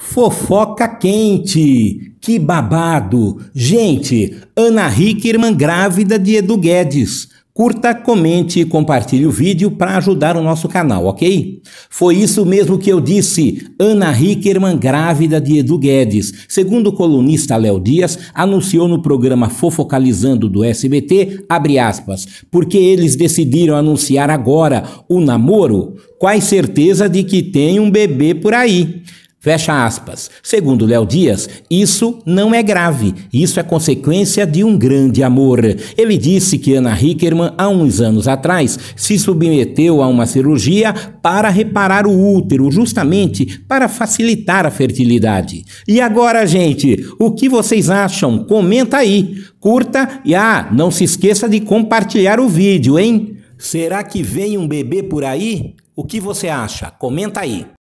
Fofoca quente, que babado. Gente, Ana Hickman grávida de Edu Guedes. Curta, comente e compartilhe o vídeo para ajudar o nosso canal, ok? Foi isso mesmo que eu disse. Ana Hickerman, grávida de Edu Guedes. Segundo o colunista Léo Dias, anunciou no programa Fofocalizando do SBT, abre aspas, porque eles decidiram anunciar agora o namoro, quais certeza de que tem um bebê por aí. Fecha aspas. Segundo Léo Dias, isso não é grave, isso é consequência de um grande amor. Ele disse que Ana Hickerman, há uns anos atrás, se submeteu a uma cirurgia para reparar o útero, justamente para facilitar a fertilidade. E agora, gente, o que vocês acham? Comenta aí, curta e ah, não se esqueça de compartilhar o vídeo, hein? Será que vem um bebê por aí? O que você acha? Comenta aí.